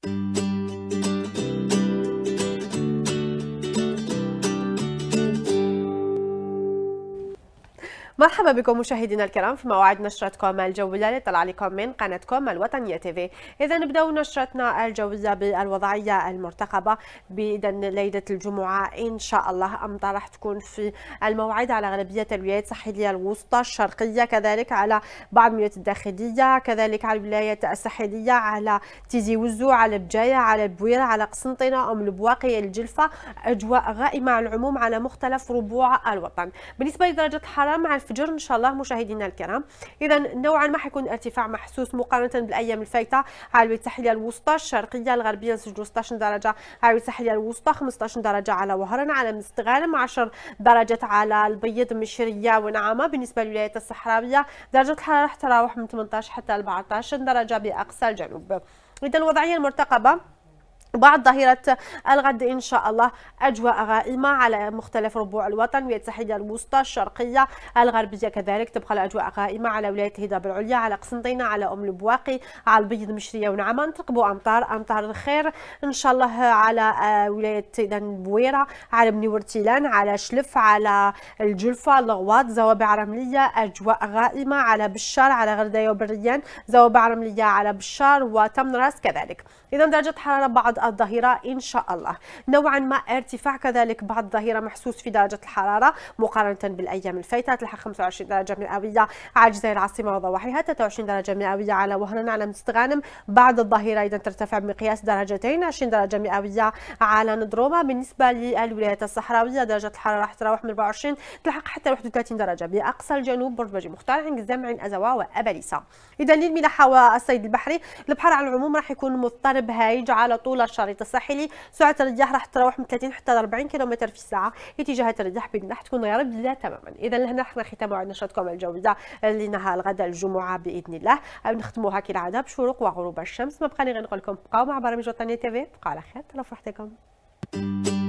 Thank you. مرحبا بكم مشاهدينا الكرام في موعد نشرتكم الجولة اللي طلع لكم من قناتكم الوطنية تيفي إذا نبدأ نشرتنا الجولة بالوضعية المرتقبة بإذا ليلة الجمعة إن شاء الله أمطار راح تكون في الموعد على غالبية الولايات الساحلية الوسطى الشرقية كذلك على بعض الولايات الداخلية كذلك على الولايات الساحلية على تيزي وزو على بجاية على بويرة على قسنطينة أم البواقي الجلفة أجواء غائمة على العموم على مختلف ربوع الوطن بالنسبة لدرجة الحرارة مع الفجر ان شاء الله مشاهدينا الكرام اذا نوعا ما حيكون ارتفاع محسوس مقارنه بالايام الفايته على التحليه الوسطى الشرقيه الغربيه 16 درجه على التحليه الوسطى 15 درجه على وهران على مستغانم 10 درجات على البيض مشريه ونعمه بالنسبه للولايات الصحراويه درجه الحراره تتراوح من 18 حتى 14 درجه باقصى الجنوب إذا الوضعية المرتقبة بعد ظهيرة الغد إن شاء الله أجواء غائمة على مختلف ربوع الوطن والتحدية الوسطى الشرقية الغربية كذلك تبقى الأجواء غائمة على ولاية هضاب العليا على قسنطينة على أم البواقي على البيض مشرية ونعمان ترقبوا أمطار أمطار الخير إن شاء الله على آه، ولاية إذا بويرة على بني ورتيلان على شلف على الجلفة الغواط زوابع رملية أجواء غائمة على بشار على غرداية وبريان زوابع رملية على بشار وتمنراس كذلك إذا درجة حرارة بعض الظهيرة إن شاء الله نوعا ما ارتفاع كذلك بعد الظهيرة محسوس في درجة الحرارة مقارنة بالأيام الفايتة تلحق 25 درجة مئوية على جزائر العاصمة وضواحيها 23 درجة مئوية على وهران على مستغانم بعد الظهيرة إذا ترتفع بمقياس درجتين 20 درجة مئوية على نضرومة بالنسبة للولايات الصحراوية درجة الحرارة تتراوح من 24 تلحق حتى 31 درجة بأقصى الجنوب برج بجي مختار عند الجامع أزوا وأباليسا إذا للملاحة والصيد البحري البحر على العموم راح يكون مضطرب هايج على طول الشريط الساحلي سرعه الرياح راح تتراوح من 30 حتى 40 كيلومتر في الساعه اتجاهات الرياح باذن الله تكون غير بدلة تماما اذا لهنا حنا ختام نشرتكم الجوده لنهار غدا الجمعه باذن الله بنختموها كالعاده بشروق وغروب الشمس ما بقاني غير نقول لكم بقاو مع برامج وطنيه تي في بقاو على خير تهلاو في Thank you.